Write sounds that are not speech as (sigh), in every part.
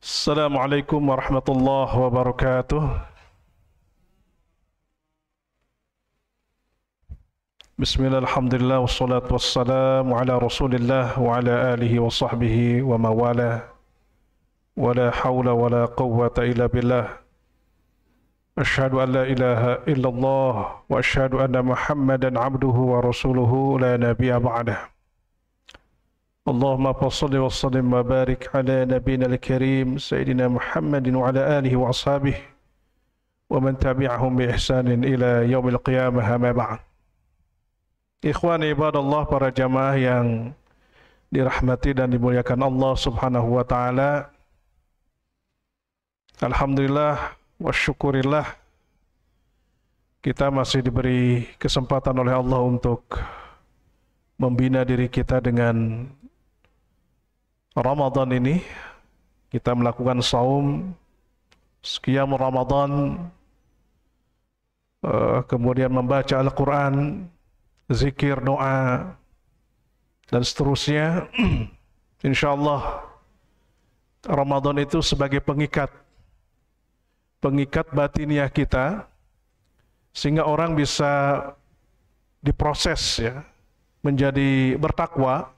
السلام عليكم ورحمة الله وبركاته بسم الله الحمد لله والصلاة والسلام على رسول الله وعلى آله وصحبه وموالاه ولا حول ولا قوة إلا بالله أشهد أن لا إله إلا الله وأشهد أن محمدا عبده ورسوله لا نبي بعده اللهم صل وسلم وبارك على نبينا الكريم سيدنا محمد وعلى آله وأصحابه ومن تبعهم بإحسان إلى يوم القيامة ما بعد Ikhwan ibadallah para jamaah yang dirahmati dan dimuliakan Allah Subhanahu wa taala. Alhamdulillah wasyukurillah kita masih diberi kesempatan oleh Allah untuk membina diri kita dengan Ramadan ini kita melakukan saum sekian Ramadan eh, kemudian membaca Al-Quran zikir, doa dan seterusnya (clears throat) insya Allah Ramadan itu sebagai pengikat pengikat batiniah kita sehingga orang bisa diproses ya menjadi bertakwa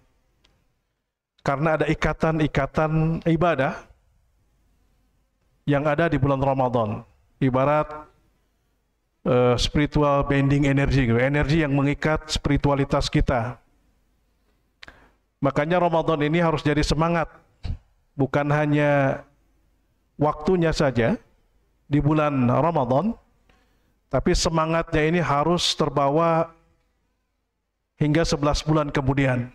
karena ada ikatan-ikatan ibadah yang ada di bulan Ramadan. Ibarat uh, spiritual bending energy, gitu. energi yang mengikat spiritualitas kita. Makanya Ramadan ini harus jadi semangat, bukan hanya waktunya saja di bulan Ramadan, tapi semangatnya ini harus terbawa hingga 11 bulan kemudian.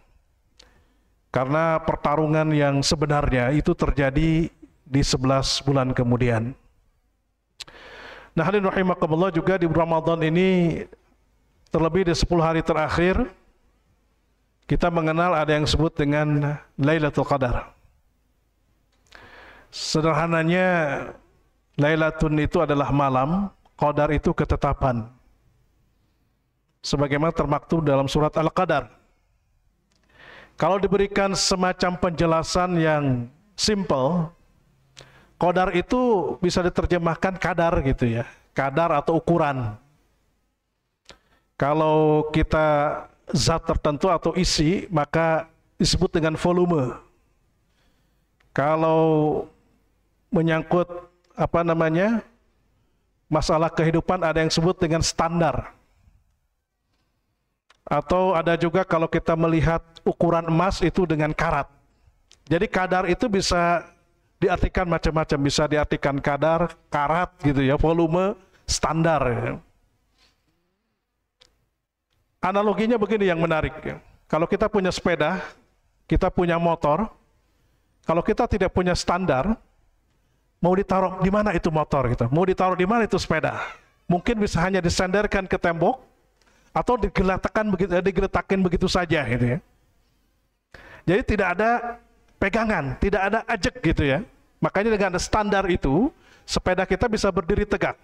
Karena pertarungan yang sebenarnya itu terjadi di 11 bulan kemudian. Nah, hadirin rahimakumullah juga di Ramadan ini terlebih di 10 hari terakhir kita mengenal ada yang disebut dengan Lailatul Qadar. Sederhananya Lailatun itu adalah malam, Qadar itu ketetapan. Sebagaimana termaktub dalam surat Al-Qadar. Kalau diberikan semacam penjelasan yang simple, kodar itu bisa diterjemahkan kadar gitu ya, kadar atau ukuran. Kalau kita zat tertentu atau isi, maka disebut dengan volume. Kalau menyangkut apa namanya masalah kehidupan ada yang disebut dengan standar atau ada juga kalau kita melihat ukuran emas itu dengan karat. Jadi kadar itu bisa diartikan macam-macam, bisa diartikan kadar, karat gitu ya, volume, standar. Analoginya begini yang menarik. Kalau kita punya sepeda, kita punya motor, kalau kita tidak punya standar, mau ditaruh di mana itu motor gitu, mau ditaruh di mana itu sepeda. Mungkin bisa hanya disandarkan ke tembok atau digeletakkan begitu eh, digeletakkan begitu saja gitu ya. Jadi tidak ada pegangan, tidak ada ajek gitu ya. Makanya dengan standar itu, sepeda kita bisa berdiri tegak.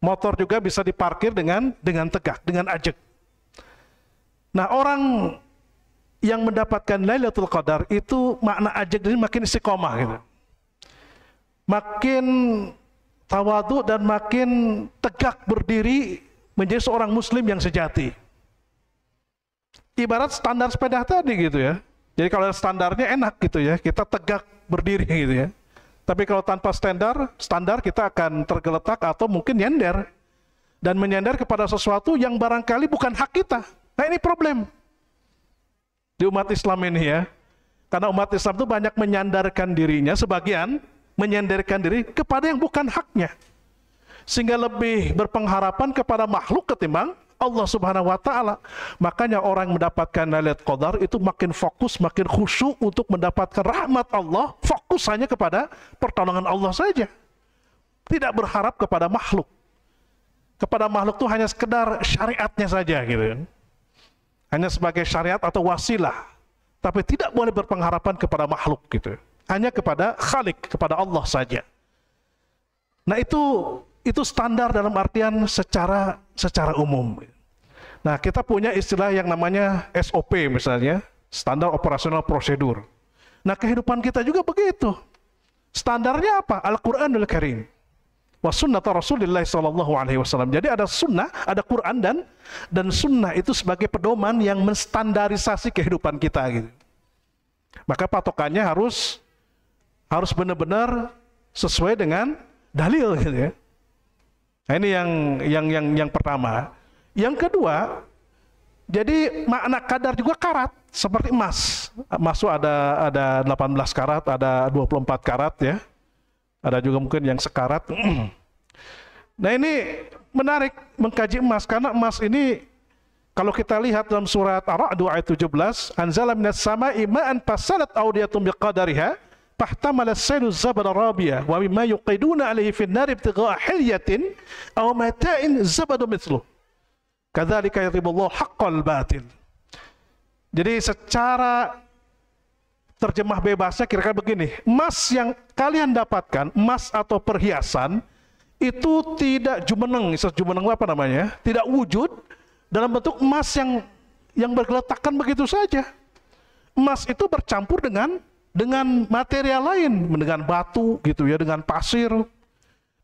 Motor juga bisa diparkir dengan dengan tegak, dengan ajek. Nah, orang yang mendapatkan Lailatul Qadar itu makna ajek ini makin istiqomah gitu. Makin tawadu dan makin tegak berdiri menjadi seorang muslim yang sejati. Ibarat standar sepeda tadi gitu ya. Jadi kalau standarnya enak gitu ya, kita tegak berdiri gitu ya. Tapi kalau tanpa standar, standar kita akan tergeletak atau mungkin nyender dan menyender kepada sesuatu yang barangkali bukan hak kita. Nah ini problem di umat Islam ini ya. Karena umat Islam itu banyak menyandarkan dirinya, sebagian menyandarkan diri kepada yang bukan haknya. Sehingga lebih berpengharapan kepada makhluk ketimbang Allah Subhanahu wa taala. Makanya orang mendapatkan lailatul qadar itu makin fokus, makin khusyuk untuk mendapatkan rahmat Allah, fokus hanya kepada pertolongan Allah saja. Tidak berharap kepada makhluk. Kepada makhluk itu hanya sekedar syariatnya saja gitu. Kan. Hanya sebagai syariat atau wasilah. Tapi tidak boleh berpengharapan kepada makhluk gitu. Hanya kepada Khalik, kepada Allah saja. Nah itu itu standar dalam artian secara secara umum. Nah, kita punya istilah yang namanya SOP misalnya, standar operasional prosedur. Nah, kehidupan kita juga begitu. Standarnya apa? Al-Qur'anul Karim. Wa sunnah Rasulullah sallallahu alaihi wasallam. Jadi ada sunnah, ada Quran dan dan sunnah itu sebagai pedoman yang menstandarisasi kehidupan kita gitu. Maka patokannya harus harus benar-benar sesuai dengan dalil gitu ya. Nah, ini yang yang yang yang pertama. Yang kedua, jadi makna kadar juga karat seperti emas. Emas itu ada ada 18 karat, ada 24 karat ya. Ada juga mungkin yang sekarat. (clears throat) Nah ini menarik mengkaji emas karena emas ini kalau kita lihat dalam surat Ar-Ra'd ayat 17, anzala minas sama'i ma'an fasalat awdiyatun biqadariha fahtamala as-saylu zabara wa mimma yuqiduna alayhi fin nar ibtigha'a hilyatin aw mata'in zabadu mithluhu Kadzalika yadhribullahu haqqal batil. Jadi secara terjemah bebasnya kira-kira begini, emas yang kalian dapatkan, emas atau perhiasan itu tidak jumeneng, jumeneng apa namanya? Tidak wujud dalam bentuk emas yang yang bergeletakkan begitu saja. Emas itu bercampur dengan dengan material lain, dengan batu gitu ya, dengan pasir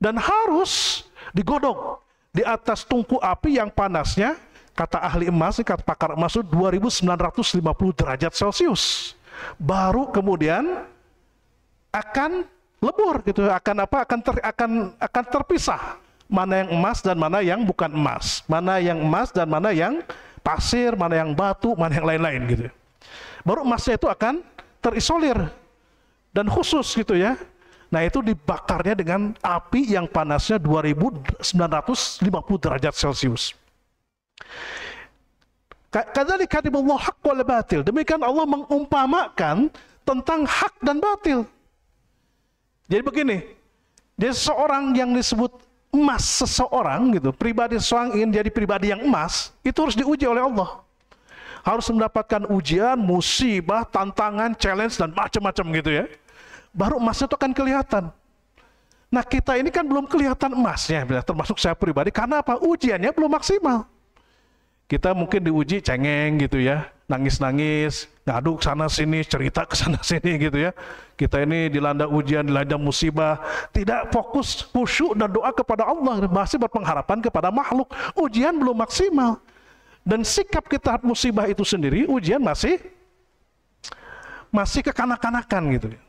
dan harus digodok di atas tungku api yang panasnya kata ahli emas, kata pakar emas itu 2950 derajat Celcius. Baru kemudian akan lebur gitu, akan apa? akan ter, akan akan terpisah mana yang emas dan mana yang bukan emas, mana yang emas dan mana yang pasir, mana yang batu, mana yang lain-lain gitu. Baru emasnya itu akan terisolir dan khusus gitu ya. Nah itu dibakarnya dengan api yang panasnya 2950 derajat Celcius. Kadzalika Allah hak wal batil. Demikian Allah mengumpamakan tentang hak dan batil. Jadi begini, dia seorang yang disebut emas seseorang gitu, pribadi seorang ingin jadi pribadi yang emas, itu harus diuji oleh Allah. Harus mendapatkan ujian, musibah, tantangan, challenge dan macam-macam gitu ya baru emasnya itu akan kelihatan. Nah kita ini kan belum kelihatan emasnya, termasuk saya pribadi, karena apa? Ujiannya belum maksimal. Kita mungkin diuji cengeng gitu ya, nangis-nangis, ngaduk sana-sini, cerita ke sana-sini (laughs) gitu ya. Kita ini dilanda ujian, dilanda musibah, tidak fokus, khusyuk dan doa kepada Allah, masih berpengharapan kepada makhluk. Ujian belum maksimal. Dan sikap kita musibah itu sendiri, ujian masih masih kekanak-kanakan gitu ya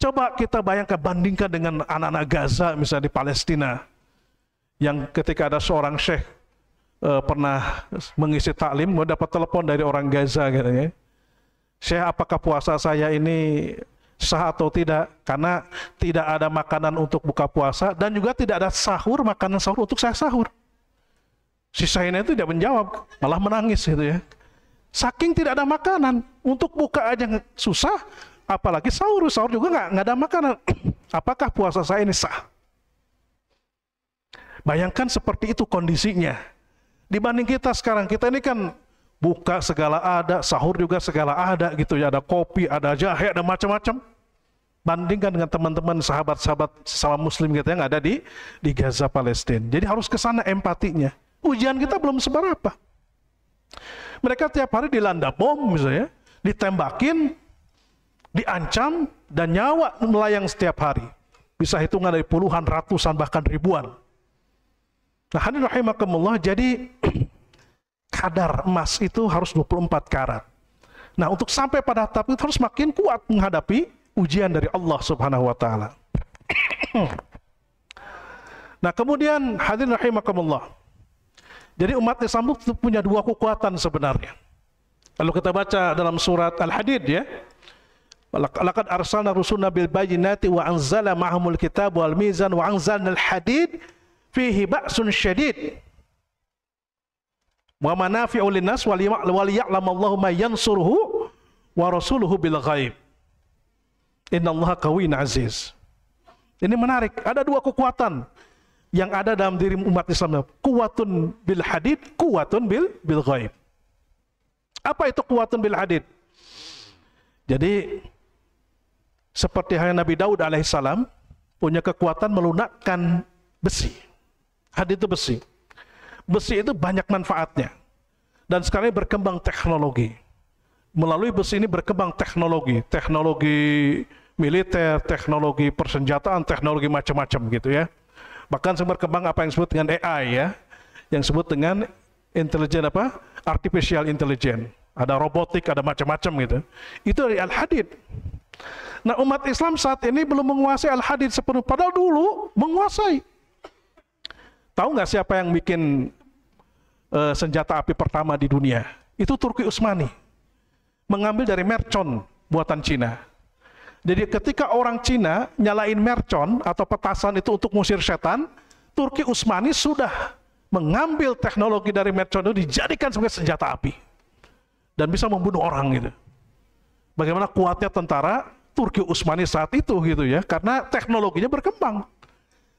Coba kita bayangkan bandingkan dengan anak-anak Gaza misalnya di Palestina yang ketika ada seorang syekh e, eh, pernah mengisi taklim, mau dapat telepon dari orang Gaza katanya. Syekh, apakah puasa saya ini sah atau tidak karena tidak ada makanan untuk buka puasa dan juga tidak ada sahur makanan sahur untuk saya sahur si itu tidak menjawab malah menangis gitu ya saking tidak ada makanan untuk buka aja susah Apalagi sahur, sahur juga nggak ada makanan. (clears throat) Apakah puasa saya ini sah? Bayangkan seperti itu kondisinya. Dibanding kita sekarang, kita ini kan buka segala ada, sahur juga segala ada gitu ya. Ada kopi, ada jahe, ada macam-macam. Bandingkan dengan teman-teman sahabat-sahabat sesama muslim kita yang ada di di Gaza Palestina. Jadi harus ke sana empatinya. Ujian kita belum seberapa. Mereka tiap hari dilanda bom misalnya, ditembakin, diancam dan nyawa melayang setiap hari. Bisa hitungan dari puluhan, ratusan, bahkan ribuan. Nah, hadirin rahimakumullah, jadi (clears throat) kadar emas itu harus 24 karat. Nah, untuk sampai pada tahap itu harus makin kuat menghadapi ujian dari Allah Subhanahu wa taala. (clears throat) nah, kemudian hadirin rahimakumullah. Jadi umat Islam itu punya dua kekuatan sebenarnya. Kalau kita baca dalam surat Al-Hadid ya, Laqad arsalna rusulna bil bayyinati wa anzala ma'ahumul kitab wal mizan wa anzalna al-hadid fihi ba'sun syadid. Wa manafi'u linnas wa Allahu ma yansuruhu wa rasuluhu bil ghaib. Innallaha qawiyyun aziz. Ini menarik. Ada dua kekuatan yang ada dalam diri umat Islam. Kuatun bil hadid, kuatun bil bil ghaib. Apa itu kuatun bil hadid? Jadi seperti hanya Nabi Daud alaihissalam punya kekuatan melunakkan besi. Hadis itu besi. Besi itu banyak manfaatnya. Dan sekarang berkembang teknologi. Melalui besi ini berkembang teknologi. Teknologi militer, teknologi persenjataan, teknologi macam-macam gitu ya. Bahkan berkembang apa yang disebut dengan AI ya. Yang disebut dengan intelijen apa? Artificial intelligence. Ada robotik, ada macam-macam gitu. Itu dari Al-Hadid. Nah umat Islam saat ini belum menguasai al-hadid sepenuh. Padahal dulu menguasai. Tahu nggak siapa yang bikin uh, senjata api pertama di dunia? Itu Turki Utsmani. Mengambil dari mercon buatan Cina. Jadi ketika orang Cina nyalain mercon atau petasan itu untuk musir setan, Turki Utsmani sudah mengambil teknologi dari mercon itu dijadikan sebagai senjata api. Dan bisa membunuh orang gitu bagaimana kuatnya tentara Turki Utsmani saat itu gitu ya karena teknologinya berkembang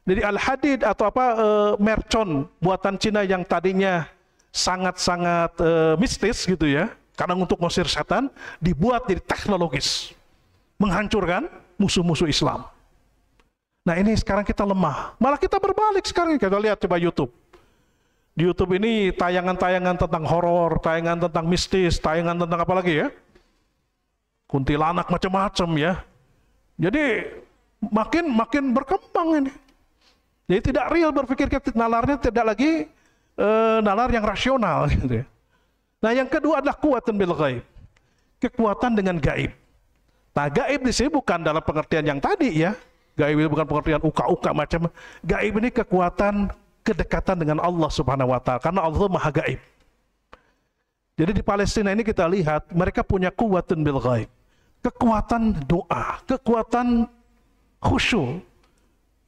jadi al-hadid atau apa e, eh, mercon buatan Cina yang tadinya sangat-sangat e, mistis gitu ya karena untuk mengusir setan dibuat jadi teknologis menghancurkan musuh-musuh Islam nah ini sekarang kita lemah malah kita berbalik sekarang kita lihat coba YouTube di YouTube ini tayangan-tayangan tentang horor, tayangan tentang mistis, tayangan tentang apa lagi ya? kuntilanak macam-macam ya. Jadi makin makin berkembang ini. Jadi tidak real berpikir nalarnya tidak lagi e, nalar yang rasional (laughs) gitu ya. Nah, yang kedua adalah kuatan bil ghaib. Kekuatan dengan gaib. Nah, gaib di sini bukan dalam pengertian yang tadi ya. Gaib itu bukan pengertian uka-uka macam. Gaib ini kekuatan kedekatan dengan Allah Subhanahu wa taala karena Allah Maha Gaib. Jadi di Palestina ini kita lihat mereka punya kuatan bil ghaib kekuatan doa, kekuatan khusyuk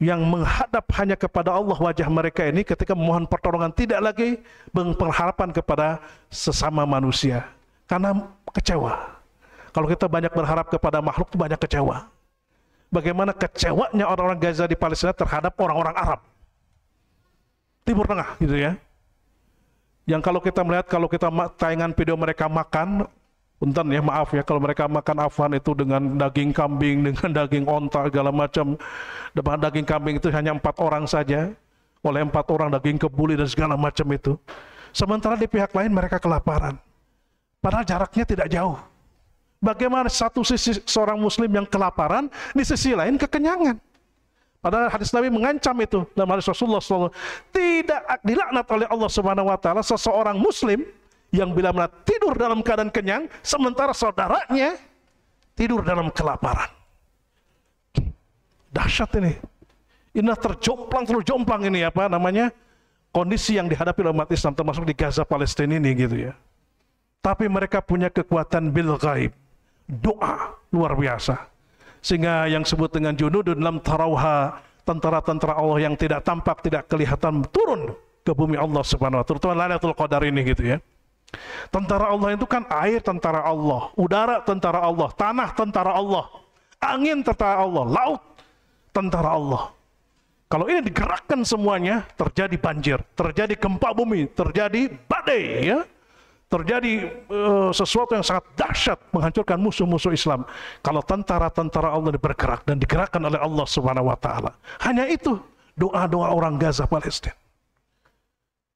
yang menghadap hanya kepada Allah wajah mereka ini ketika memohon pertolongan tidak lagi berpengharapan kepada sesama manusia karena kecewa. Kalau kita banyak berharap kepada makhluk itu banyak kecewa. Bagaimana kecewanya orang-orang Gaza di Palestina terhadap orang-orang Arab. Timur Tengah gitu ya. Yang kalau kita melihat kalau kita tayangan video mereka makan, Punten ya maaf ya kalau mereka makan afan itu dengan daging kambing, (laughs) dengan daging onta segala macam. Depan daging kambing itu hanya empat orang saja. Oleh empat orang daging kebuli dan segala macam itu. Sementara di pihak lain mereka kelaparan. Padahal jaraknya tidak jauh. Bagaimana satu sisi seorang muslim yang kelaparan, di sisi lain kekenyangan. Padahal hadis Nabi mengancam itu dalam hadis Rasulullah SAW. Tidak dilaknat oleh Allah Subhanahu seseorang Muslim yang bila mana tidur dalam keadaan kenyang, sementara saudaranya tidur dalam kelaparan. Dahsyat ini. Ini terjomplang, terjomplang ini apa namanya, kondisi yang dihadapi oleh umat Islam, termasuk di Gaza, Palestina ini gitu ya. Tapi mereka punya kekuatan bil gaib, doa luar biasa. Sehingga yang disebut dengan junudun dalam tarauha tentara tentara Allah yang tidak tampak, tidak kelihatan, turun ke bumi Allah Subhanahu wa taala. Terutama Lailatul Qadar ini gitu ya. Tentara Allah itu kan air tentara Allah, udara tentara Allah, tanah tentara Allah, angin tentara Allah, laut tentara Allah. Kalau ini digerakkan semuanya, terjadi banjir, terjadi gempa bumi, terjadi badai, ya, terjadi uh, sesuatu yang sangat dahsyat menghancurkan musuh-musuh Islam. Kalau tentara-tentara Allah bergerak dan digerakkan oleh Allah Subhanahu Wa Taala, hanya itu doa-doa orang Gaza Palestina.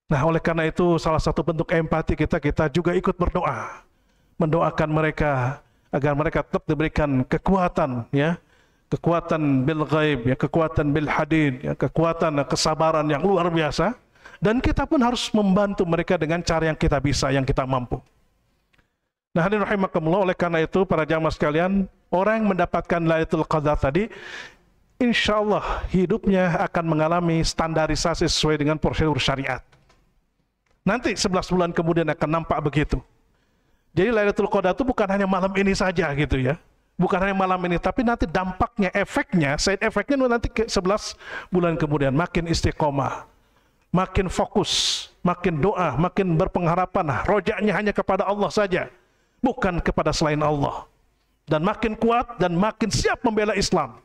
Nah, oleh karena itu salah satu bentuk empati kita kita juga ikut berdoa. Mendoakan mereka agar mereka tetap diberikan kekuatan ya. Kekuatan bil ghaib ya, kekuatan bil hadid ya, kekuatan kesabaran yang luar biasa dan kita pun harus membantu mereka dengan cara yang kita bisa, yang kita mampu. Nah, hadirin rahimakumullah, oleh karena itu para jamaah sekalian, orang yang mendapatkan Lailatul Qadar tadi insya Allah hidupnya akan mengalami standarisasi sesuai dengan prosedur syariat. Nanti sebelas bulan kemudian akan nampak begitu. Jadi Lailatul Qadar itu bukan hanya malam ini saja gitu ya. Bukan hanya malam ini, tapi nanti dampaknya, efeknya, side efeknya nanti ke 11 bulan kemudian. Makin istiqomah, makin fokus, makin doa, makin berpengharapan. Rojaknya hanya kepada Allah saja, bukan kepada selain Allah. Dan makin kuat dan makin siap membela Islam.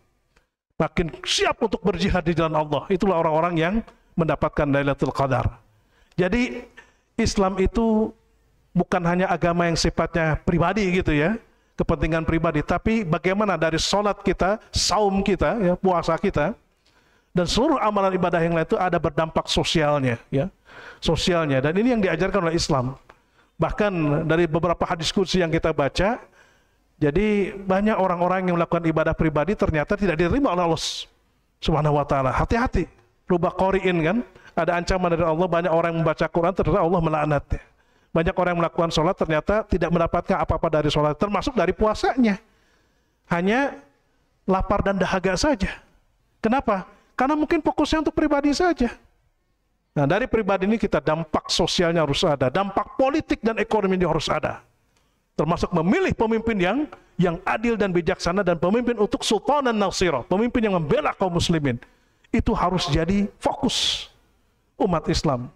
Makin siap untuk berjihad di jalan Allah. Itulah orang-orang yang mendapatkan Lailatul Qadar. Jadi Islam itu bukan hanya agama yang sifatnya pribadi gitu ya, kepentingan pribadi, tapi bagaimana dari sholat kita, saum kita, ya, puasa kita, dan seluruh amalan ibadah yang lain itu ada berdampak sosialnya, ya, sosialnya. Dan ini yang diajarkan oleh Islam. Bahkan dari beberapa hadis kursi yang kita baca, jadi banyak orang-orang yang melakukan ibadah pribadi ternyata tidak diterima oleh Allah Subhanahu wa taala. Hati-hati. Rubah koriin kan ada ancaman dari Allah banyak orang yang membaca Quran ternyata Allah melaknatnya banyak orang yang melakukan sholat ternyata tidak mendapatkan apa-apa dari sholat termasuk dari puasanya hanya lapar dan dahaga saja kenapa? karena mungkin fokusnya untuk pribadi saja nah dari pribadi ini kita dampak sosialnya harus ada dampak politik dan ekonomi ini harus ada termasuk memilih pemimpin yang yang adil dan bijaksana dan pemimpin untuk sultanan nasirah, pemimpin yang membela kaum muslimin. Itu harus jadi fokus umat Islam.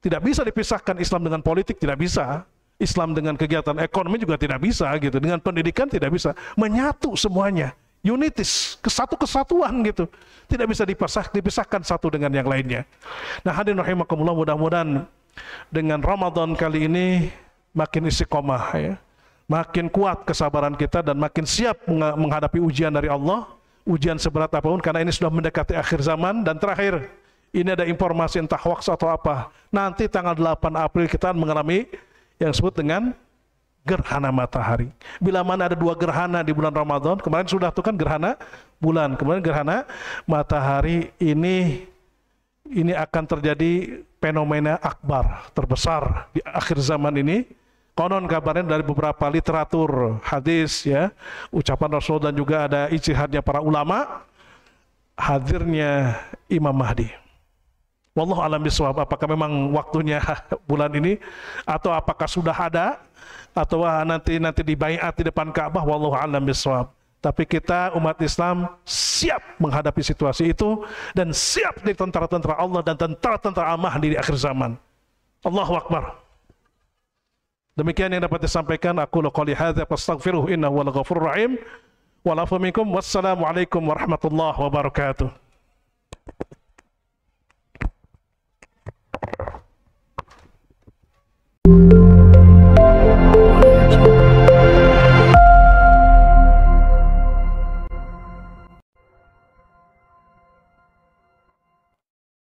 Tidak bisa dipisahkan Islam dengan politik, tidak bisa. Islam dengan kegiatan ekonomi juga tidak bisa gitu. Dengan pendidikan tidak bisa. Menyatu semuanya. Unitis, kesatu kesatuan gitu. Tidak bisa dipisah dipisahkan satu dengan yang lainnya. Nah hadirin rahimakumullah mudah-mudahan dengan Ramadan kali ini makin istiqomah ya. Makin kuat kesabaran kita dan makin siap menghadapi ujian dari Allah. Ujian seberat apapun karena ini sudah mendekati akhir zaman dan terakhir ini ada informasi entah hoax atau apa. Nanti tanggal 8 April kita mengalami yang disebut dengan gerhana matahari. Bila mana ada dua gerhana di bulan Ramadan, kemarin sudah tuh kan gerhana bulan, kemarin gerhana matahari ini ini akan terjadi fenomena akbar terbesar di akhir zaman ini. Konon kabarnya dari beberapa literatur hadis ya, ucapan Rasul dan juga ada ijtihadnya para ulama hadirnya Imam Mahdi. Wallahu alam biswab. Apakah memang waktunya (laughs) bulan ini atau apakah sudah ada atau ah, nanti nanti dibaiat di depan Ka'bah wallahu alam biswab. Tapi kita umat Islam siap menghadapi situasi itu dan siap di tentara-tentara Allah dan tentara-tentara Amah di akhir zaman. Allahu Akbar. Demikian yang dapat disampaikan aku laqali hadza fastaghfiruhu innahu wal ghafurur rahim. Walafu minkum wassalamu alaikum warahmatullahi wabarakatuh.